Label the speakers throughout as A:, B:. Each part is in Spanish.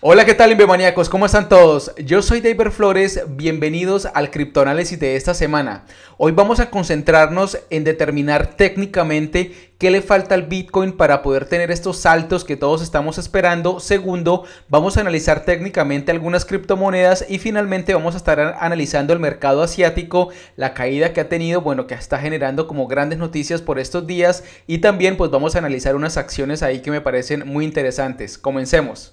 A: Hola, ¿qué tal, Invemaniacos? ¿Cómo están todos? Yo soy David Flores, bienvenidos al criptoanálisis de esta semana. Hoy vamos a concentrarnos en determinar técnicamente qué le falta al Bitcoin para poder tener estos saltos que todos estamos esperando. Segundo, vamos a analizar técnicamente algunas criptomonedas y finalmente vamos a estar analizando el mercado asiático, la caída que ha tenido, bueno, que está generando como grandes noticias por estos días y también pues vamos a analizar unas acciones ahí que me parecen muy interesantes. Comencemos.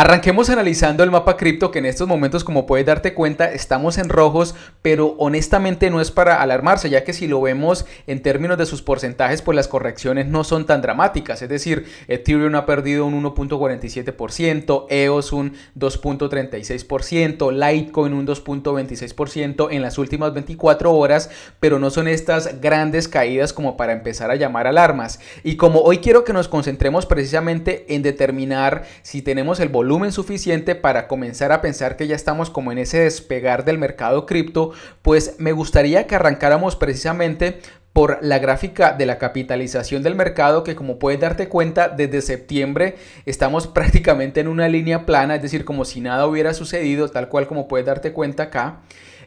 A: Arranquemos analizando el mapa cripto que en estos momentos como puedes darte cuenta estamos en rojos pero honestamente no es para alarmarse ya que si lo vemos en términos de sus porcentajes pues las correcciones no son tan dramáticas es decir Ethereum ha perdido un 1.47% EOS un 2.36% Litecoin un 2.26% en las últimas 24 horas pero no son estas grandes caídas como para empezar a llamar alarmas y como hoy quiero que nos concentremos precisamente en determinar si tenemos el volumen suficiente para comenzar a pensar que ya estamos como en ese despegar del mercado cripto, pues me gustaría que arrancáramos precisamente por la gráfica de la capitalización del mercado que como puedes darte cuenta desde septiembre estamos prácticamente en una línea plana, es decir, como si nada hubiera sucedido, tal cual como puedes darte cuenta acá.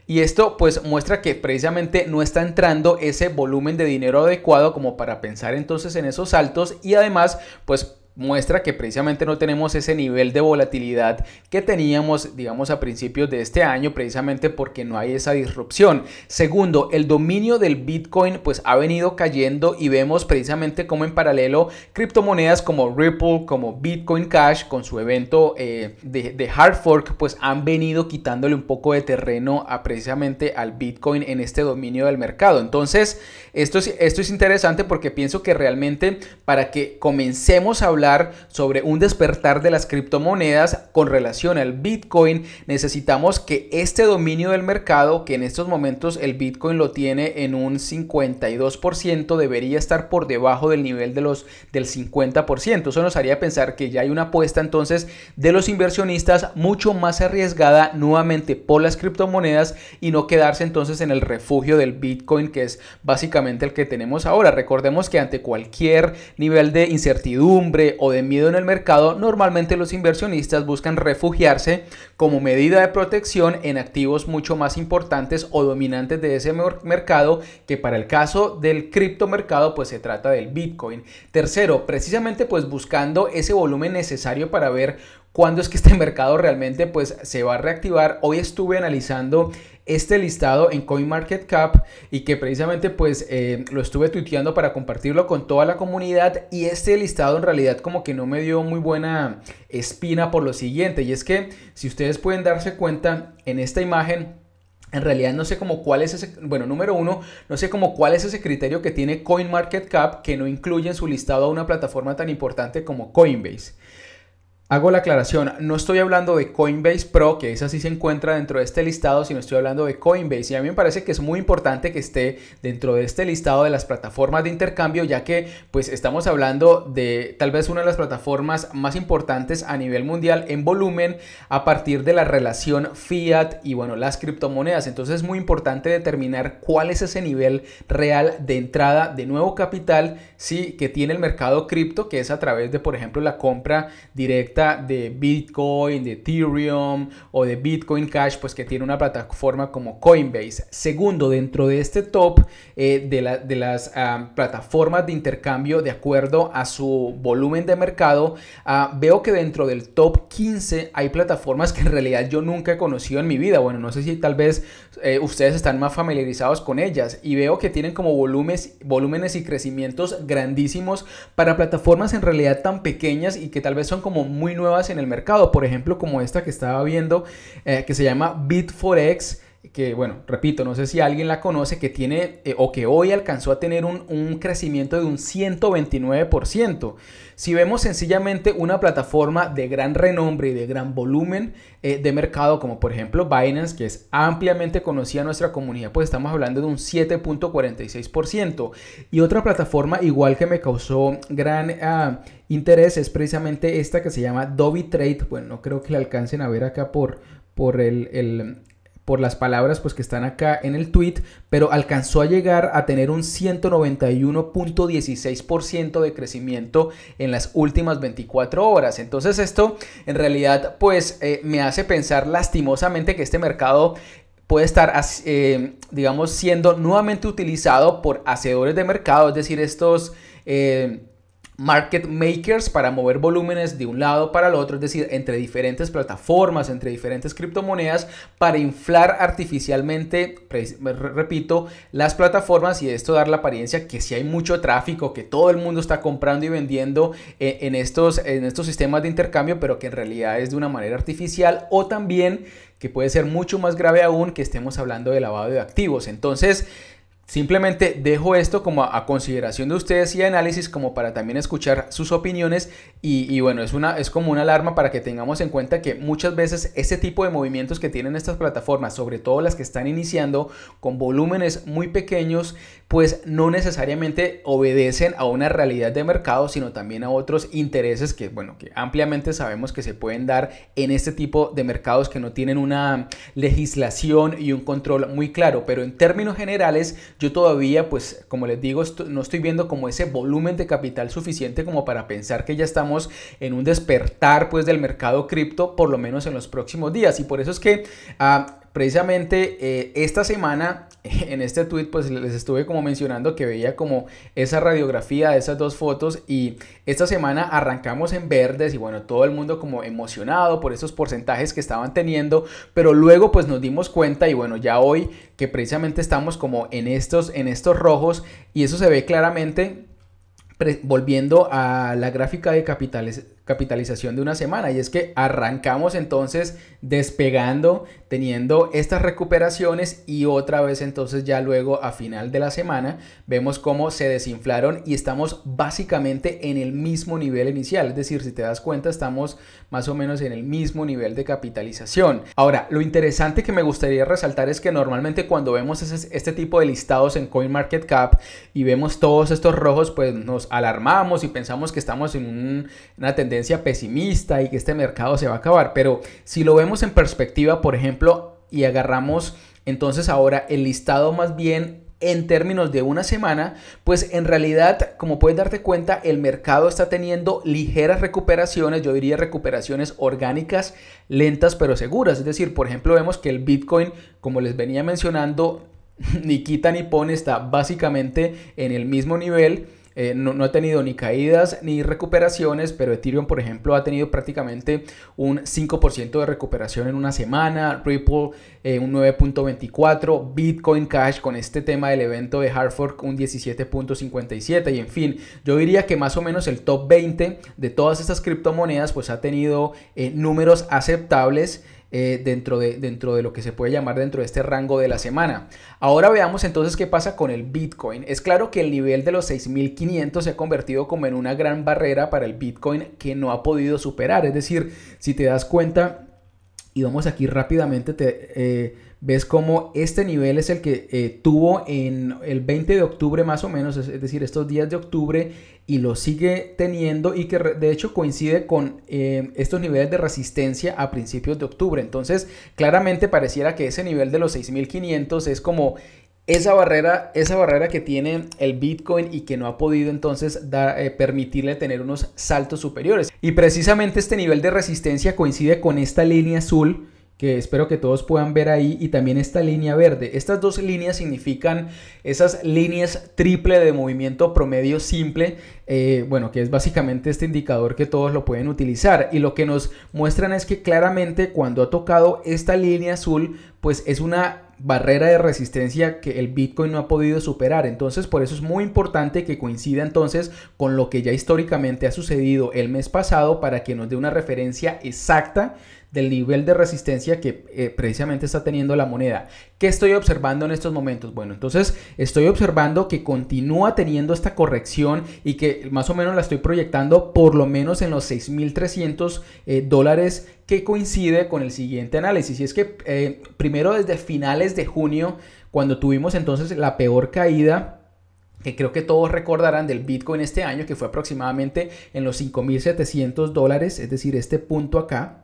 A: Y esto pues muestra que precisamente no está entrando ese volumen de dinero adecuado como para pensar entonces en esos saltos y además pues muestra que precisamente no tenemos ese nivel de volatilidad que teníamos, digamos, a principios de este año, precisamente porque no hay esa disrupción. Segundo, el dominio del Bitcoin pues ha venido cayendo y vemos precisamente como en paralelo criptomonedas como Ripple, como Bitcoin Cash, con su evento eh, de, hard fork, pues han venido quitándole un poco de terreno a precisamente al Bitcoin en este dominio del mercado. Entonces, esto esto es interesante porque pienso que realmente para que comencemos a hablar sobre un despertar de las criptomonedas con relación al Bitcoin, necesitamos que este dominio del mercado, que en estos momentos el Bitcoin lo tiene en un 52%, debería estar por debajo del nivel de los, del 50%. Eso nos haría pensar que ya hay una apuesta entonces de los inversionistas mucho más arriesgada nuevamente por las criptomonedas y no quedarse entonces en el refugio del Bitcoin, que es básicamente el que tenemos ahora. Recordemos que ante cualquier nivel de incertidumbre o de miedo en el mercado, normalmente los inversionistas buscan refugiarse como medida de protección en activos mucho más importantes o dominantes de ese mercado, que para el caso del criptomercado pues se trata del Bitcoin. Tercero, precisamente pues buscando ese volumen necesario para ver cuándo es que este mercado realmente pues se va a reactivar. Hoy estuve analizando este listado en CoinMarketCap y que precisamente pues eh, lo estuve tuiteando para compartirlo con toda la comunidad y este listado en realidad como que no me dio muy buena espina por lo siguiente y es que si ustedes pueden darse cuenta en esta imagen en realidad no sé como cuál es ese, bueno, número uno, no sé como cuál es ese criterio que tiene CoinMarketCap que no incluye en su listado a una plataforma tan importante como Coinbase. Hago la aclaración, no estoy hablando de Coinbase Pro, que esa sí se encuentra dentro de este listado, sino estoy hablando de Coinbase. Y a mí me parece que es muy importante que esté dentro de este listado de las plataformas de intercambio, ya que pues estamos hablando de tal vez una de las plataformas más importantes a nivel mundial en volumen a partir de la relación fiat y bueno, las criptomonedas. Entonces es muy importante determinar cuál es ese nivel real de entrada de nuevo capital, sí, que tiene el mercado cripto, que es a través de, por ejemplo, la compra directa de Bitcoin, de Ethereum o de Bitcoin Cash, pues que tiene una plataforma como Coinbase. Segundo, dentro de este top eh, de, las ah, plataformas de intercambio de acuerdo a su volumen de mercado, ah, veo que dentro del top 15 hay plataformas que en realidad yo nunca he conocido en mi vida. Bueno, no sé si tal vez eh, ustedes están más familiarizados con ellas y veo que tienen como volúmenes, volúmenes y crecimientos grandísimos para plataformas en realidad tan pequeñas y que tal vez son como muy nuevas en el mercado, por ejemplo como esta que estaba viendo eh, que se llama bit que bueno, repito, no sé si alguien la conoce, que tiene eh, o que hoy alcanzó a tener un, crecimiento de un 129%. Si vemos sencillamente una plataforma de gran renombre y de gran volumen eh, de mercado, como por ejemplo Binance, que es ampliamente conocida en nuestra comunidad, pues estamos hablando de un 7.46%. Y otra plataforma igual que me causó gran... Ah, interés es precisamente esta que se llama Dobby Trade. Bueno, no creo que la alcancen a ver acá por, por el, por las palabras pues que están acá en el tweet, pero alcanzó a llegar a tener un 191.16% de crecimiento en las últimas 24 horas. Entonces esto en realidad pues eh, me hace pensar lastimosamente que este mercado puede estar, eh, digamos, siendo nuevamente utilizado por hacedores de mercado, es decir, estos... Eh, market makers para mover volúmenes de un lado para el otro, es decir, entre diferentes plataformas, entre diferentes criptomonedas, para inflar artificialmente, pues, repito, las plataformas y esto dar la apariencia que si hay mucho tráfico, que todo el mundo está comprando y vendiendo eh, en estos, en estos sistemas de intercambio, pero que en realidad es de una manera artificial o también que puede ser mucho más grave aún que estemos hablando de lavado de activos. Entonces, Simplemente dejo esto como a, consideración de ustedes y análisis como para también escuchar sus opiniones y, bueno, es, una, es como una alarma para que tengamos en cuenta que muchas veces este tipo de movimientos que tienen estas plataformas, sobre todo las que están iniciando con volúmenes muy pequeños, pues no necesariamente obedecen a una realidad de mercado, sino también a otros intereses que, bueno, que ampliamente sabemos que se pueden dar en este tipo de mercados que no tienen una legislación y un control muy claro, pero en términos generales, yo todavía, pues, como les digo, no estoy viendo como ese volumen de capital suficiente como para pensar que ya estamos en un despertar, pues, del mercado cripto, por lo menos en los próximos días. Y por eso es que ah, precisamente eh, esta semana en este tweet pues les estuve como mencionando que veía como esa radiografía de esas dos fotos y esta semana arrancamos en verdes y bueno, todo el mundo como emocionado por esos porcentajes que estaban teniendo, pero luego pues nos dimos cuenta y bueno, ya hoy que precisamente estamos como en estos en estos rojos y eso se ve claramente volviendo a la gráfica de capitales capitalización de una semana y es que arrancamos entonces despegando teniendo estas recuperaciones y otra vez entonces ya luego a final de la semana vemos cómo se desinflaron y estamos básicamente en el mismo nivel inicial, es decir, si te das cuenta estamos más o menos en el mismo nivel de capitalización. Ahora, lo interesante que me gustaría resaltar es que normalmente cuando vemos este tipo de listados en CoinMarketCap y vemos todos estos rojos, pues nos alarmamos y pensamos que estamos en una tendencia pesimista y que este mercado se va a acabar, pero si lo vemos en perspectiva, por ejemplo, y agarramos entonces ahora el listado más bien en términos de una semana, pues en realidad, como puedes darte cuenta, el mercado está teniendo ligeras recuperaciones, yo diría recuperaciones orgánicas, lentas pero seguras. Es decir, por ejemplo, vemos que el Bitcoin, como les venía mencionando, ni quita ni pone, está básicamente en el mismo nivel eh, no, ha tenido ni caídas ni recuperaciones, pero Ethereum, por ejemplo, ha tenido prácticamente un 5% de recuperación en una semana, Ripple eh, un 9.24, Bitcoin Cash con este tema del evento de Hartford un 17.57 y en fin, yo diría que más o menos el top 20 de todas estas criptomonedas pues ha tenido eh, números aceptables. Eh, dentro, de, dentro de lo que se puede llamar dentro de este rango de la semana. Ahora veamos entonces qué pasa con el Bitcoin. Es claro que el nivel de los 6.500 se ha convertido como en una gran barrera para el Bitcoin que no ha podido superar. Es decir, si te das cuenta y vamos aquí rápidamente, te, eh, ves cómo este nivel es el que eh, tuvo en el 20 de octubre más o menos, es, decir, estos días de octubre, y lo sigue teniendo y que de hecho coincide con eh, estos niveles de resistencia a principios de octubre. Entonces, claramente pareciera que ese nivel de los 6.500 es como esa barrera, esa barrera que tiene el Bitcoin y que no ha podido entonces eh, permitirle tener unos saltos superiores. Y precisamente este nivel de resistencia coincide con esta línea azul que espero que todos puedan ver ahí y también esta línea verde. Estas dos líneas significan esas líneas triple de movimiento promedio simple, eh, bueno, que es básicamente este indicador que todos lo pueden utilizar y lo que nos muestran es que claramente cuando ha tocado esta línea azul, pues es una barrera de resistencia que el Bitcoin no ha podido superar. Entonces, por eso es muy importante que coincida entonces con lo que ya históricamente ha sucedido el mes pasado para que nos dé una referencia exacta del nivel de resistencia que eh, precisamente está teniendo la moneda. ¿Qué estoy observando en estos momentos? Bueno, entonces estoy observando que continúa teniendo esta corrección y que más o menos la estoy proyectando por lo menos en los 6.300 eh, dólares que coincide con el siguiente análisis. Y es que eh, primero desde finales de junio, cuando tuvimos entonces la peor caída, que creo que todos recordarán del Bitcoin este año, que fue aproximadamente en los 5.700 dólares, es decir, este punto acá,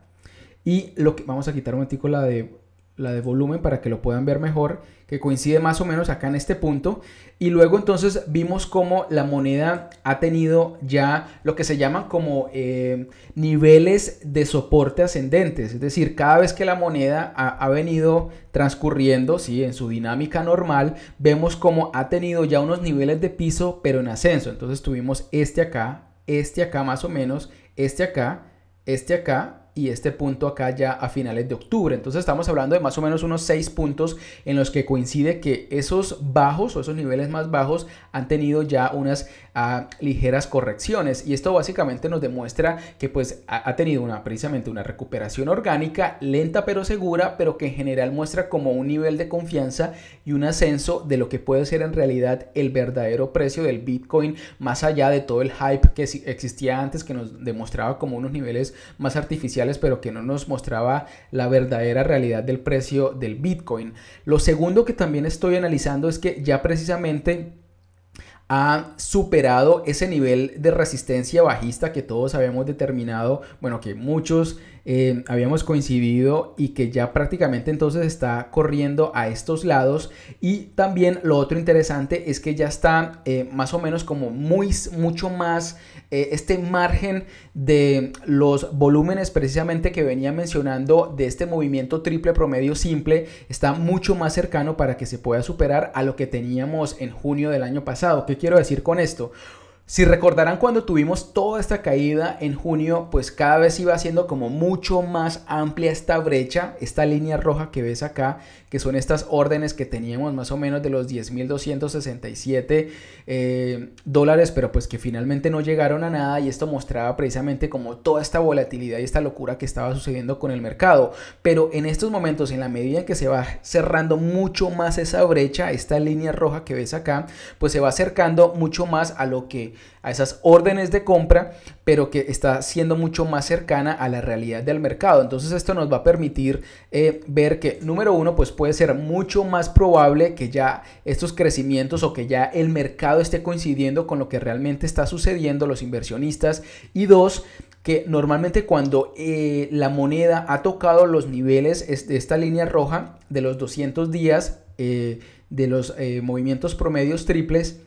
A: y lo que, vamos a quitar un momentico la de, la de volumen para que lo puedan ver mejor, que coincide más o menos acá en este punto. Y luego entonces vimos cómo la moneda ha tenido ya lo que se llaman como eh, niveles de soporte ascendentes. Es decir, cada vez que la moneda ha, venido transcurriendo, ¿sí? en su dinámica normal, vemos cómo ha tenido ya unos niveles de piso, pero en ascenso. Entonces tuvimos este acá, este acá más o menos, este acá, este acá y este punto acá ya a finales de octubre. Entonces estamos hablando de más o menos unos 6 puntos en los que coincide que esos bajos o esos niveles más bajos han tenido ya unas ah, ligeras correcciones y esto básicamente nos demuestra que pues ha, ha tenido una precisamente una recuperación orgánica lenta pero segura, pero que en general muestra como un nivel de confianza y un ascenso de lo que puede ser en realidad el verdadero precio del Bitcoin más allá de todo el hype que existía antes que nos demostraba como unos niveles más artificiales pero que no nos mostraba la verdadera realidad del precio del Bitcoin. Lo segundo que también estoy analizando es que ya precisamente ha superado ese nivel de resistencia bajista que todos habíamos determinado, bueno, que muchos eh, habíamos coincidido y que ya prácticamente entonces está corriendo a estos lados. Y también lo otro interesante es que ya está eh, más o menos como muy, mucho más eh, este margen de los volúmenes precisamente que venía mencionando de este movimiento triple promedio simple está mucho más cercano para que se pueda superar a lo que teníamos en junio del año pasado. ¿Qué quiero decir con esto? Si recordarán cuando tuvimos toda esta caída en junio, pues cada vez iba siendo como mucho más amplia esta brecha, esta línea roja que ves acá, que son estas órdenes que teníamos más o menos de los 10.267 eh, dólares, pero pues que finalmente no llegaron a nada y esto mostraba precisamente como toda esta volatilidad y esta locura que estaba sucediendo con el mercado. Pero en estos momentos, en la medida en que se va cerrando mucho más esa brecha, esta línea roja que ves acá, pues se va acercando mucho más a lo que a esas órdenes de compra, pero que está siendo mucho más cercana a la realidad del mercado. Entonces esto nos va a permitir eh, ver que, número uno, pues puede ser mucho más probable que ya estos crecimientos o que ya el mercado esté coincidiendo con lo que realmente está sucediendo los inversionistas. Y dos, que normalmente cuando eh, la moneda ha tocado los niveles de esta línea roja de los 200 días, eh, de los movimientos promedios triples,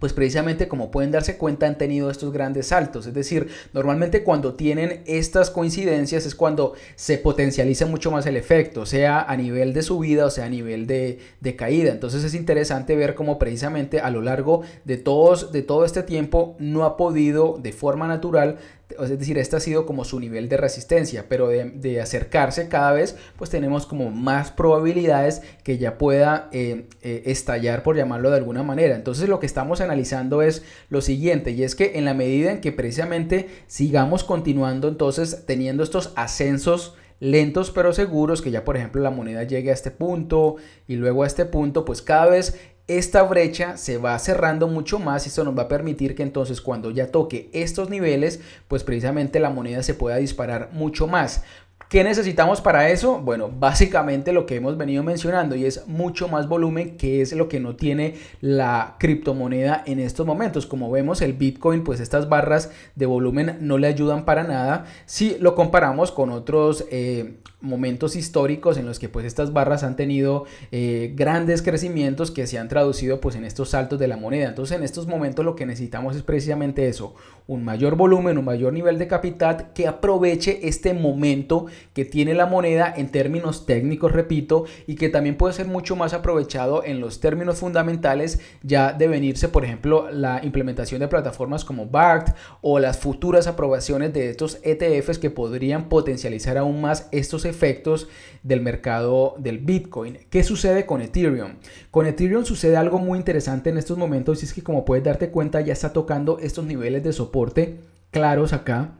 A: pues precisamente como pueden darse cuenta han tenido estos grandes saltos. Es decir, normalmente cuando tienen estas coincidencias es cuando se potencializa mucho más el efecto, sea a nivel de subida o sea a nivel de, caída. Entonces es interesante ver cómo precisamente a lo largo de, todos, de todo este tiempo no ha podido de forma natural es decir, este ha sido como su nivel de resistencia, pero de, acercarse cada vez, pues tenemos como más probabilidades que ya pueda eh, eh, estallar, por llamarlo de alguna manera. Entonces lo que estamos analizando es lo siguiente, y es que en la medida en que precisamente sigamos continuando entonces teniendo estos ascensos, lentos pero seguros, que ya por ejemplo la moneda llegue a este punto y luego a este punto, pues cada vez esta brecha se va cerrando mucho más y esto nos va a permitir que entonces cuando ya toque estos niveles, pues precisamente la moneda se pueda disparar mucho más. ¿Qué necesitamos para eso? Bueno, básicamente lo que hemos venido mencionando y es mucho más volumen que es lo que no tiene la criptomoneda en estos momentos. Como vemos el Bitcoin, pues estas barras de volumen no le ayudan para nada si lo comparamos con otros eh, momentos históricos en los que pues estas barras han tenido eh, grandes crecimientos que se han traducido pues en estos saltos de la moneda. Entonces en estos momentos lo que necesitamos es precisamente eso, un mayor volumen, un mayor nivel de capital que aproveche este momento que tiene la moneda en términos técnicos, repito, y que también puede ser mucho más aprovechado en los términos fundamentales ya de venirse, por ejemplo, la implementación de plataformas como BART o las futuras aprobaciones de estos ETFs que podrían potencializar aún más estos efectos del mercado del Bitcoin. ¿Qué sucede con Ethereum? Con Ethereum sucede algo muy interesante en estos momentos y es que como puedes darte cuenta ya está tocando estos niveles de soporte claros acá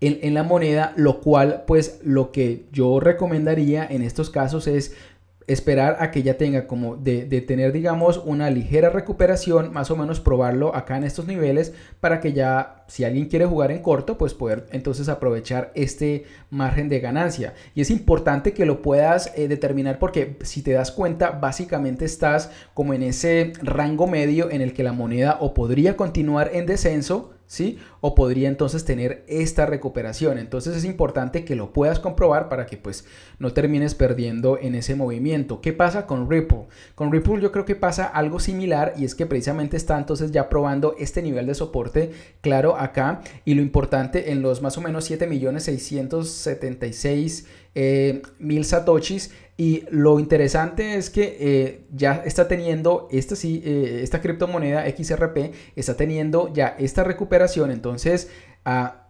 A: en, la moneda, lo cual pues lo que yo recomendaría en estos casos es esperar a que ya tenga como de, tener digamos una ligera recuperación más o menos probarlo acá en estos niveles para que ya si alguien quiere jugar en corto pues poder entonces aprovechar este margen de ganancia y es importante que lo puedas eh, determinar porque si te das cuenta básicamente estás como en ese rango medio en el que la moneda o podría continuar en descenso o podría entonces tener esta recuperación. Entonces es importante que lo puedas comprobar para que pues no termines perdiendo en ese movimiento. ¿Qué pasa con Ripple? Con Ripple yo creo que pasa algo similar y es que precisamente está entonces ya probando este nivel de soporte claro acá y lo importante en los más o menos 7.676.000 eh, mil satoshis. Y lo interesante es que eh, ya está teniendo, esta sí, eh, esta criptomoneda XRP está teniendo ya esta recuperación. Entonces, ah,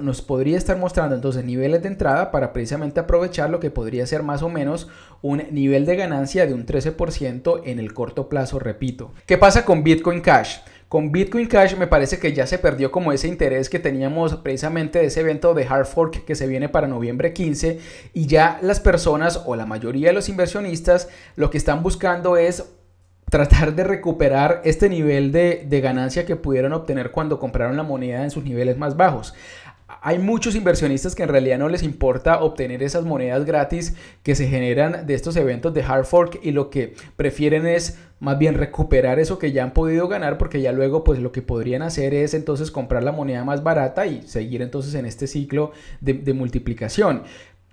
A: nos podría estar mostrando entonces niveles de entrada para precisamente aprovechar lo que podría ser más o menos un nivel de ganancia de un 13% en el corto plazo, repito. ¿Qué pasa con Bitcoin Cash? Con Bitcoin Cash me parece que ya se perdió como ese interés que teníamos precisamente de ese evento de Hard Fork que se viene para noviembre 15 y ya las personas o la mayoría de los inversionistas lo que están buscando es tratar de recuperar este nivel de, de, ganancia que pudieron obtener cuando compraron la moneda en sus niveles más bajos. Hay muchos inversionistas que en realidad no les importa obtener esas monedas gratis que se generan de estos eventos de hard fork y lo que prefieren es más bien recuperar eso que ya han podido ganar porque ya luego pues lo que podrían hacer es entonces comprar la moneda más barata y seguir entonces en este ciclo de, de multiplicación.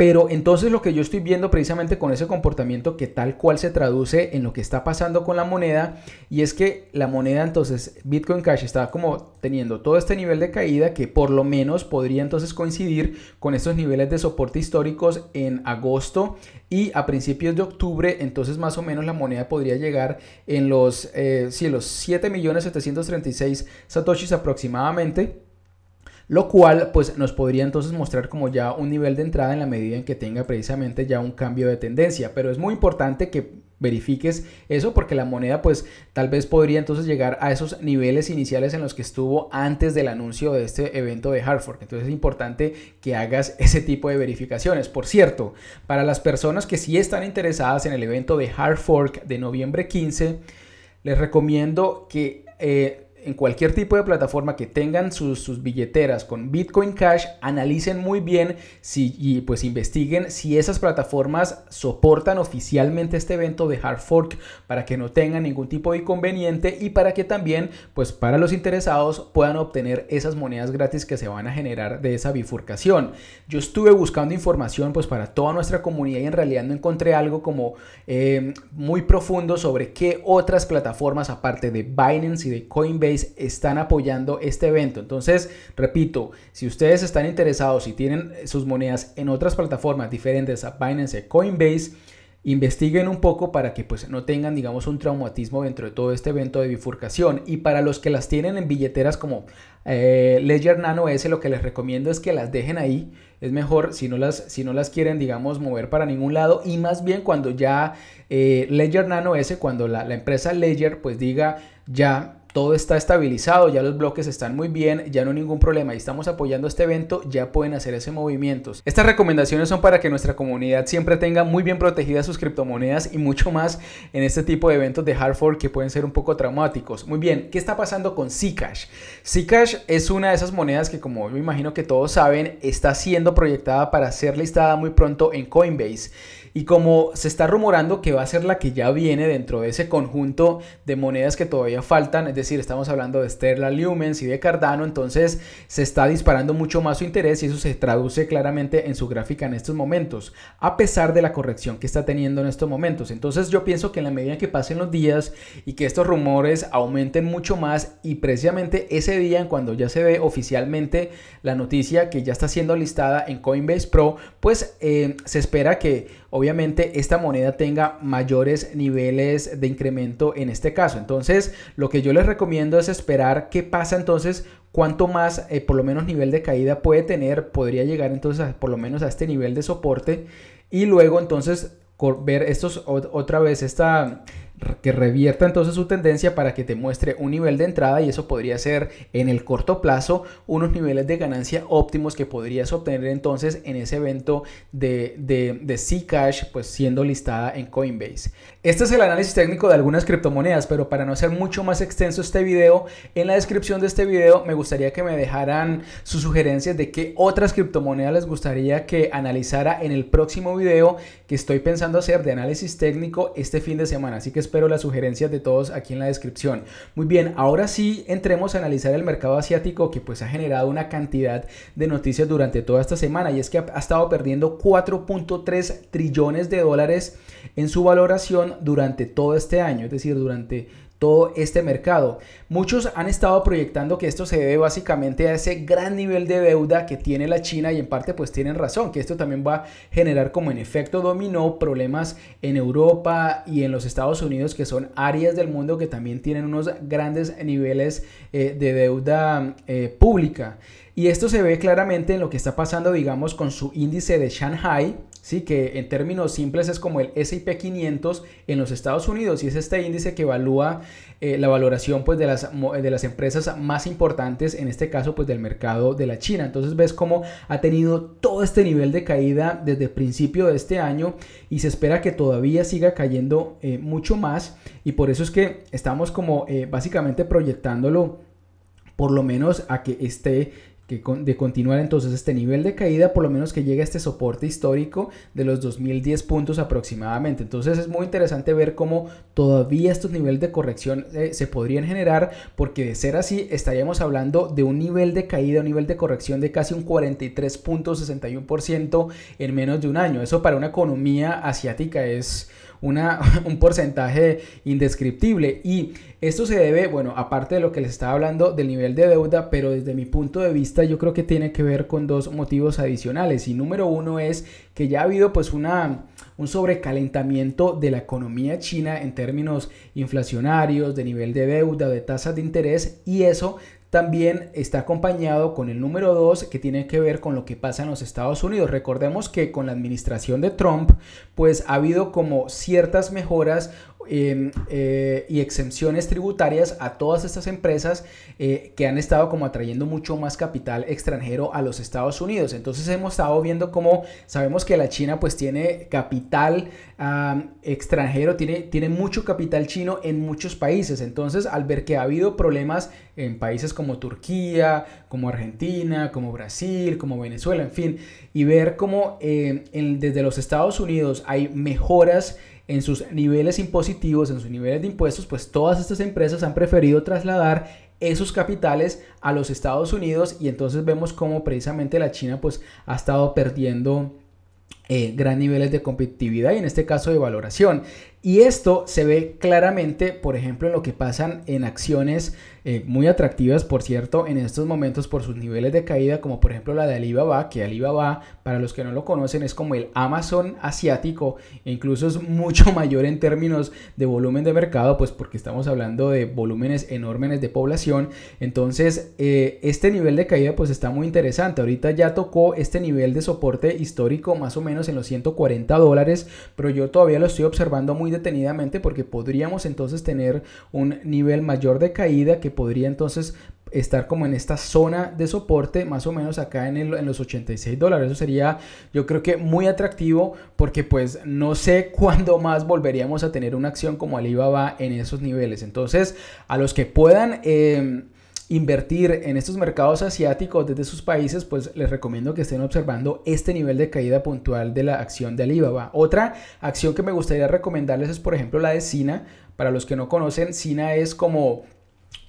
A: Pero entonces lo que yo estoy viendo precisamente con ese comportamiento que tal cual se traduce en lo que está pasando con la moneda y es que la moneda entonces Bitcoin Cash está como teniendo todo este nivel de caída que por lo menos podría entonces coincidir con estos niveles de soporte históricos en agosto y a principios de octubre entonces más o menos la moneda podría llegar en los, eh, sí, los 7.736 satoshis aproximadamente lo cual pues nos podría entonces mostrar como ya un nivel de entrada en la medida en que tenga precisamente ya un cambio de tendencia, pero es muy importante que verifiques eso porque la moneda pues tal vez podría entonces llegar a esos niveles iniciales en los que estuvo antes del anuncio de este evento de Hard Fork. Entonces es importante que hagas ese tipo de verificaciones. Por cierto, para las personas que sí están interesadas en el evento de Hard Fork de noviembre 15, les recomiendo que eh, en cualquier tipo de plataforma que tengan sus, billeteras con Bitcoin Cash, analicen muy bien si, y pues investiguen si esas plataformas soportan oficialmente este evento de hard fork para que no tengan ningún tipo de inconveniente y para que también pues para los interesados puedan obtener esas monedas gratis que se van a generar de esa bifurcación. Yo estuve buscando información pues para toda nuestra comunidad y en realidad no encontré algo como eh, muy profundo sobre qué otras plataformas aparte de Binance y de Coinbase están apoyando este evento. Entonces, repito, si ustedes están interesados y tienen sus monedas en otras plataformas diferentes a Binance Coinbase, investiguen un poco para que pues no tengan digamos un traumatismo dentro de todo este evento de bifurcación y para los que las tienen en billeteras como eh, Ledger Nano S lo que les recomiendo es que las dejen ahí es mejor si no las si no las quieren digamos mover para ningún lado y más bien cuando ya eh, Ledger Nano S cuando la, la empresa Ledger pues diga ya todo está estabilizado, ya los bloques están muy bien, ya no hay ningún problema y estamos apoyando este evento, ya pueden hacer ese movimientos. Estas recomendaciones son para que nuestra comunidad siempre tenga muy bien protegidas sus criptomonedas y mucho más en este tipo de eventos de hard fork que pueden ser un poco traumáticos. Muy bien, ¿qué está pasando con Zcash? Zcash es una de esas monedas que como me imagino que todos saben, está siendo proyectada para ser listada muy pronto en Coinbase. Y como se está rumorando que va a ser la que ya viene dentro de ese conjunto de monedas que todavía faltan, es decir, estamos hablando de Sterla, Lumens y de Cardano, entonces se está disparando mucho más su interés y eso se traduce claramente en su gráfica en estos momentos, a pesar de la corrección que está teniendo en estos momentos. Entonces yo pienso que en la medida que pasen los días y que estos rumores aumenten mucho más y precisamente ese día en cuando ya se ve oficialmente la noticia que ya está siendo listada en Coinbase Pro, pues eh, se espera que obviamente esta moneda tenga mayores niveles de incremento en este caso. Entonces, lo que yo les recomiendo es esperar qué pasa entonces cuánto más, eh, por lo menos nivel de caída puede tener, podría llegar entonces por lo menos a este nivel de soporte y luego entonces ver estos otra vez esta que revierta entonces su tendencia para que te muestre un nivel de entrada y eso podría ser en el corto plazo unos niveles de ganancia óptimos que podrías obtener entonces en ese evento de, de, de Zcash pues siendo listada en Coinbase. Este es el análisis técnico de algunas criptomonedas, pero para no hacer mucho más extenso este video, en la descripción de este video me gustaría que me dejaran sus sugerencias de qué otras criptomonedas les gustaría que analizara en el próximo video que estoy pensando hacer de análisis técnico este fin de semana. Así que espero las sugerencias de todos aquí en la descripción. Muy bien, ahora sí entremos a analizar el mercado asiático que pues ha generado una cantidad de noticias durante toda esta semana y es que ha estado perdiendo 4.3 trillones de dólares en su valoración durante todo este año, es decir, durante todo este mercado. Muchos han estado proyectando que esto se debe básicamente a ese gran nivel de deuda que tiene la China y en parte pues tienen razón, que esto también va a generar como en efecto dominó problemas en Europa y en los Estados Unidos que son áreas del mundo que también tienen unos grandes niveles eh, de deuda eh, pública. Y esto se ve claramente en lo que está pasando digamos con su índice de Shanghai Sí, que en términos simples es como el S&P 500 en los Estados Unidos y es este índice que evalúa eh, la valoración pues, de, las, de las empresas más importantes, en este caso pues, del mercado de la China. Entonces ves cómo ha tenido todo este nivel de caída desde principio de este año y se espera que todavía siga cayendo eh, mucho más y por eso es que estamos como eh, básicamente proyectándolo por lo menos a que esté que de continuar entonces este nivel de caída, por lo menos que llegue a este soporte histórico de los 2010 puntos aproximadamente. Entonces es muy interesante ver cómo todavía estos niveles de corrección eh, se podrían generar, porque de ser así estaríamos hablando de un nivel de caída, un nivel de corrección de casi un 43.61% en menos de un año. Eso para una economía asiática es un porcentaje indescriptible. Y esto se debe, bueno, aparte de lo que les estaba hablando del nivel de deuda, pero desde mi punto de vista yo creo que tiene que ver con dos motivos adicionales. Y número uno es que ya ha habido pues una, un sobrecalentamiento de la economía china en términos inflacionarios, de nivel de deuda, de tasas de interés y eso también está acompañado con el número 2 que tiene que ver con lo que pasa en los Estados Unidos. Recordemos que con la administración de Trump pues ha habido como ciertas mejoras Em, eh, y exenciones tributarias a todas estas empresas eh, que han estado como atrayendo mucho más capital extranjero a los Estados Unidos. Entonces hemos estado viendo cómo sabemos que la China pues tiene capital extranjero, tiene, tiene mucho capital chino en muchos países. Entonces al ver que ha habido problemas en países como Turquía, como Argentina, como Brasil, como Venezuela, en fin, y ver cómo eh, desde los Estados Unidos hay mejoras en sus niveles impositivos, en sus niveles de impuestos, pues todas estas empresas han preferido trasladar esos capitales a los Estados Unidos y entonces vemos cómo precisamente la China pues ha estado perdiendo eh, gran niveles de competitividad y en este caso de valoración. Y esto se ve claramente, por ejemplo, en lo que pasan en acciones eh, muy atractivas, por cierto, en estos momentos por sus niveles de caída, como por ejemplo la de Alibaba, que Alibaba, para los que no lo conocen, es como el Amazon asiático, e incluso es mucho mayor en términos de volumen de mercado, pues porque estamos hablando de volúmenes enormes de población. Entonces, eh, este nivel de caída pues está muy interesante. Ahorita ya tocó este nivel de soporte histórico más o menos en los 140 dólares, pero yo todavía lo estoy observando muy detenidamente porque podríamos entonces tener un nivel mayor de caída que podría entonces estar como en esta zona de soporte, más o menos acá en, el, en, los 86 dólares. Eso sería, yo creo que muy atractivo porque pues no sé cuándo más volveríamos a tener una acción como Alibaba en esos niveles. Entonces, a los que puedan... Em, invertir en estos mercados asiáticos desde sus países, pues les recomiendo que estén observando este nivel de caída puntual de la acción de Alibaba. Otra acción que me gustaría recomendarles es, por ejemplo, la de Sina. Para los que no conocen, Sina es como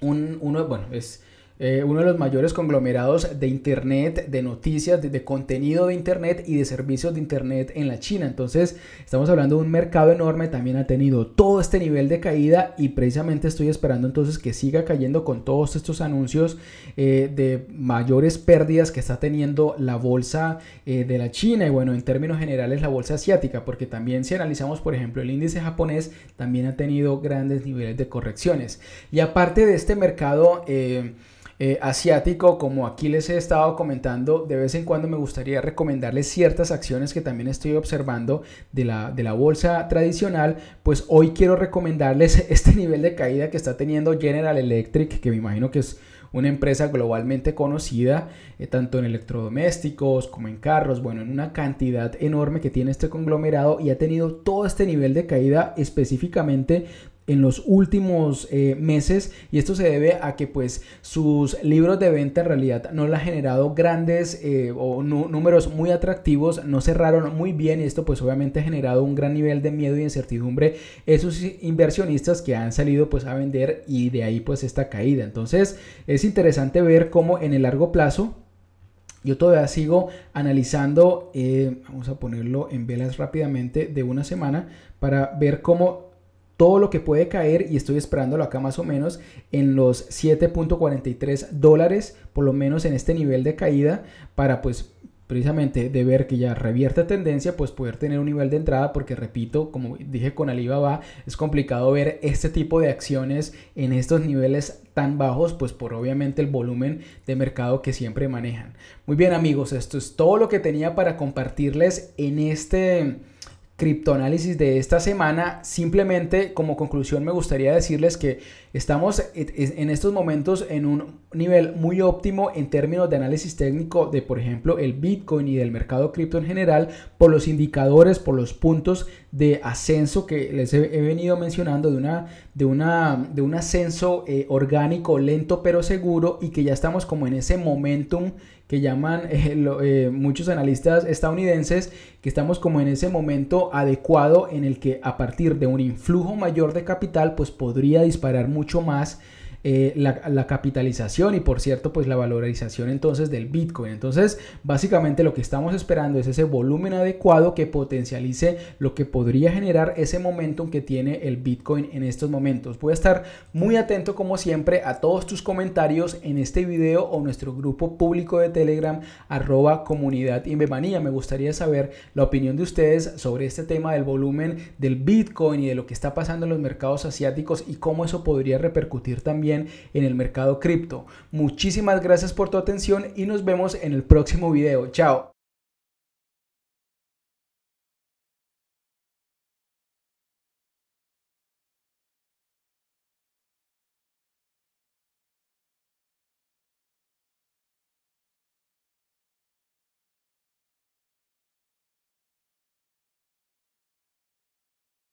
A: un, uno, bueno, es eh, uno de los mayores conglomerados de Internet, de noticias, de, contenido de Internet y de servicios de Internet en la China. Entonces, estamos hablando de un mercado enorme, también ha tenido todo este nivel de caída y precisamente estoy esperando entonces que siga cayendo con todos estos anuncios eh, de mayores pérdidas que está teniendo la bolsa eh, de la China y bueno, en términos generales la bolsa asiática, porque también si analizamos, por ejemplo, el índice japonés, también ha tenido grandes niveles de correcciones. Y aparte de este mercado, eh, asiático, como aquí les he estado comentando, de vez en cuando me gustaría recomendarles ciertas acciones que también estoy observando de la, de la bolsa tradicional, pues hoy quiero recomendarles este nivel de caída que está teniendo General Electric, que me imagino que es una empresa globalmente conocida, eh, tanto en electrodomésticos como en carros, bueno, en una cantidad enorme que tiene este conglomerado y ha tenido todo este nivel de caída específicamente en los últimos eh, meses y esto se debe a que pues sus libros de venta en realidad no le han generado grandes eh, o números muy atractivos no cerraron muy bien y esto pues obviamente ha generado un gran nivel de miedo y incertidumbre esos inversionistas que han salido pues a vender y de ahí pues esta caída entonces es interesante ver cómo en el largo plazo yo todavía sigo analizando, eh, vamos a ponerlo en velas rápidamente de una semana para ver cómo todo lo que puede caer y estoy esperándolo acá más o menos en los 7.43 dólares, por lo menos en este nivel de caída, para pues precisamente de ver que ya revierte tendencia, pues poder tener un nivel de entrada, porque repito, como dije con Alibaba, es complicado ver este tipo de acciones en estos niveles tan bajos, pues por obviamente el volumen de mercado que siempre manejan. Muy bien amigos, esto es todo lo que tenía para compartirles en este criptoanálisis de esta semana. Simplemente como conclusión me gustaría decirles que estamos e-, e-, en estos momentos en un nivel muy óptimo en términos de análisis técnico de por ejemplo el Bitcoin y del mercado cripto en general por los indicadores, por los puntos de ascenso que les he, venido mencionando de, una, de, una, de un ascenso eh, orgánico, lento pero seguro y que ya estamos como en ese momentum que llaman eh, eh, muchos analistas estadounidenses, que estamos como en ese momento adecuado en el que a partir de un influjo mayor de capital, pues podría disparar mucho más eh, la, capitalización y por cierto pues la valorización entonces del Bitcoin. Entonces básicamente lo que estamos esperando es ese volumen adecuado que potencialice lo que podría generar ese momentum que tiene el Bitcoin en estos momentos. Voy a estar muy atento como siempre a todos tus comentarios en este video o nuestro grupo público de Telegram arroba comunidad invemanía Me gustaría saber la opinión de ustedes sobre este tema del volumen del Bitcoin y de lo que está pasando en los mercados asiáticos y cómo eso podría repercutir también en el mercado cripto. Muchísimas gracias por tu atención y nos vemos en el próximo video. Chao.